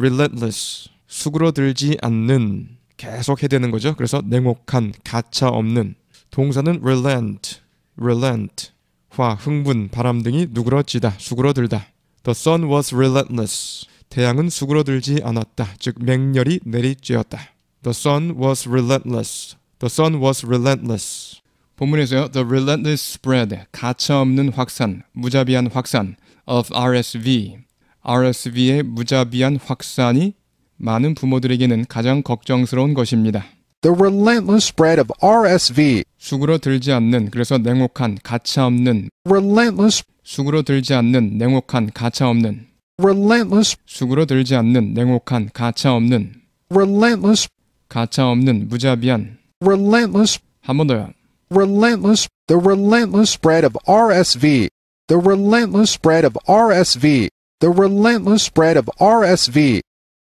relentless 수그러들지 않는 계속 해대는 거죠. 그래서 냉혹한 가차 없는 동사는 relent, relent 화, 흥분, 바람 등이 누그러지다, 수그러들다. The sun was relentless. 태양은 수그러들지 않았다. 즉 맹렬히 내리쬐었다. The sun was relentless. The sun was relentless. 본문에서요. The relentless spread, 가차없는 확산, 무자비한 확산 of RSV, RSV의 무자비한 확산이 많은 부모들에게는 가장 걱정스러운 것입니다. The relentless spread of RSV. 숙으로 들지 않는 그래서 냉혹한 가차 없는 relentless 숙으로 들지 않는 냉혹한 가차 없는 relentless 숙으로 들지 않는 냉혹한 가차 없는 relentless 가차 없는 무자비한 relentless 한 번 더요. relentless the relentless spread of RSV the relentless spread of RSV the relentless spread of RSV,